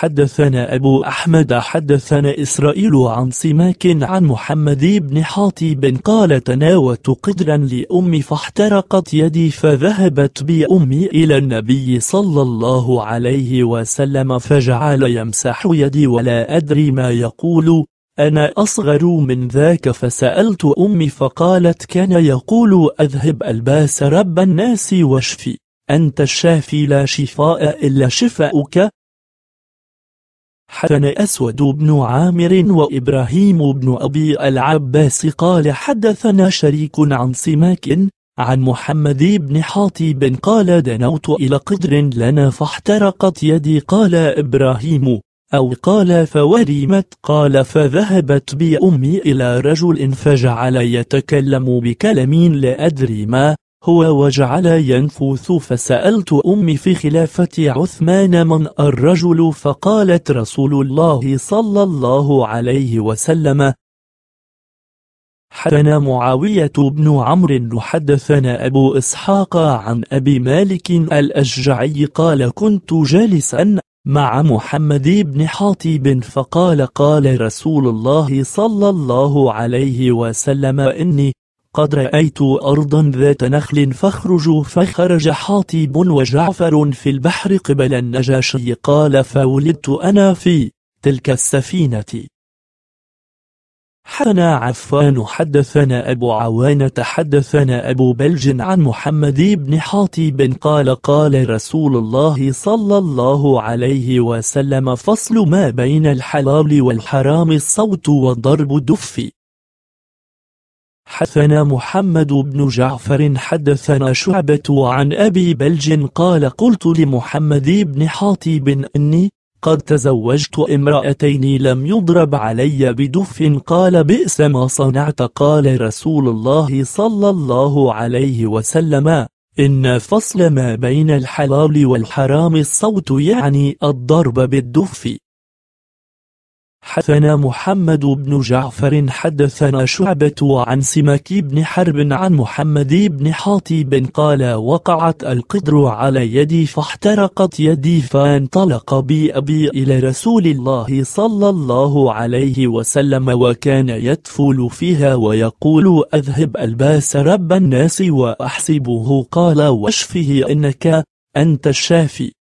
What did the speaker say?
حدثنا أبو أحمد حدثنا إسرائيل عن سماك عن محمد بن حاطب قال تناوت قدرا لأمي فاحترقت يدي فذهبت بأمي إلى النبي صلى الله عليه وسلم فجعل يمسح يدي ولا أدري ما يقول أنا أصغر من ذاك فسألت أمي فقالت كان يقول أذهب الباس رب الناس واشفي أنت الشافي لا شفاء إلا شفاءك حدثنا أسود بن عامر وإبراهيم بن أبي العباس قال حدثنا شريك عن سماك عن محمد بن حاطب قال دنوت إلى قدر لنا فاحترقت يدي قال إبراهيم أو قال فورمت قال فذهبت بأمي إلى رجل فجعل يتكلم بكلم لا أدري ما هو وجعل ينفث فسألت أمي في خلافة عثمان من الرجل فقالت رسول الله صلى الله عليه وسلم حدثنا معاوية بن عمرو حدثنا أبو إسحاق عن أبي مالك الأشجعي قال كنت جالسا مع محمد بن حاطب فقال قال رسول الله صلى الله عليه وسلم إني قد رأيت أرضا ذات نخل فاخرجوا فخرج حاطب وجعفر في البحر قبل النجاشي قال فولدت أنا في تلك السفينة حدثنا عفان حدثنا أبو عوانة حدثنا أبو بلج عن محمد بن حاطب قال قال رسول الله صلى الله عليه وسلم فصل ما بين الحلال والحرام الصوت وضرب دفي حدثنا محمد بن جعفر حدثنا شعبة عن أبي بلج قال قلت لمحمد بن حاطب إني قد تزوجت امرأتين لم يضرب علي بدف قال بئس ما صنعت قال رسول الله صلى الله عليه وسلم إن فصل ما بين الحلال والحرام الصوت يعني الضرب بالدف حدثنا محمد بن جعفر حدثنا شعبة عن سمك بن حرب عن محمد بن حاطب قال وقعت القدر على يدي فاحترقت يدي فانطلق بي أبي إلى رسول الله صلى الله عليه وسلم وكان يدفل فيها ويقول أذهب الباس رب الناس وأحسبه قال واشفه إنك أنت الشافي